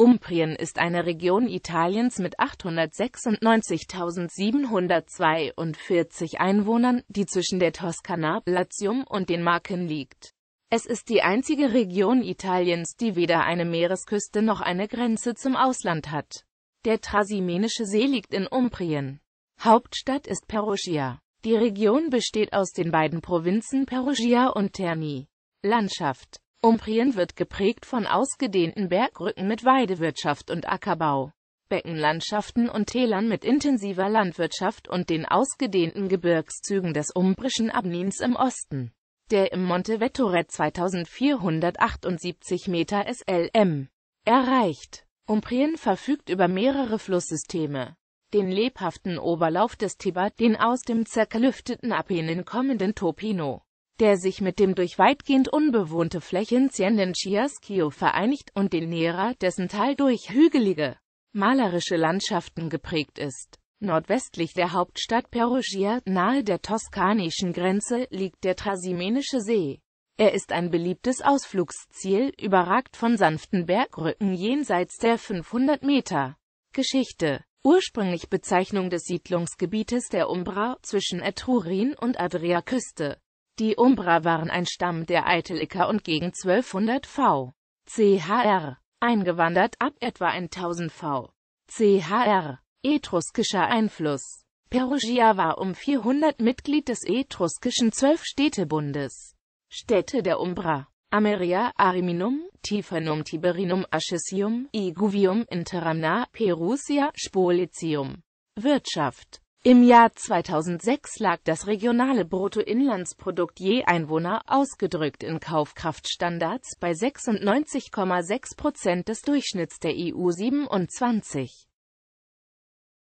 Umbrien ist eine Region Italiens mit 896.742 Einwohnern, die zwischen der Toskana, Latium und den Marken liegt. Es ist die einzige Region Italiens, die weder eine Meeresküste noch eine Grenze zum Ausland hat. Der Trasimenische See liegt in Umbrien. Hauptstadt ist Perugia. Die Region besteht aus den beiden Provinzen Perugia und Terni. Landschaft Umbrien wird geprägt von ausgedehnten Bergrücken mit Weidewirtschaft und Ackerbau, Beckenlandschaften und Tälern mit intensiver Landwirtschaft und den ausgedehnten Gebirgszügen des umbrischen Abnins im Osten. Der im Monte Vettoret 2478 Meter SLM erreicht. Umbrien verfügt über mehrere Flusssysteme. Den lebhaften Oberlauf des Tiber, den aus dem zerklüfteten Apenninen kommenden Topino, der sich mit dem durch weitgehend unbewohnte Flächen ziehenden Chiaschio vereinigt und den Nera, dessen Tal durch hügelige, malerische Landschaften geprägt ist. Nordwestlich der Hauptstadt Perugia, nahe der toskanischen Grenze, liegt der Trasimenische See. Er ist ein beliebtes Ausflugsziel, überragt von sanften Bergrücken jenseits der 500 Meter. Geschichte Ursprünglich Bezeichnung des Siedlungsgebietes der Umbra zwischen Etrurien und Adriaküste. Die Umbra waren ein Stamm der Eitelika und gegen 1200 v. chr. eingewandert ab etwa 1000 v. chr. Etruskischer Einfluss Perugia war um 400 Mitglied des etruskischen Zwölfstädtebundes. Städte der Umbra. Ameria, Ariminum, Tifernum, Tiberinum, Aschisium, Iguvium, Interamna, Perusia, Spolitium. Wirtschaft im Jahr 2006 lag das regionale Bruttoinlandsprodukt je Einwohner ausgedrückt in Kaufkraftstandards bei 96,6 Prozent des Durchschnitts der EU-27.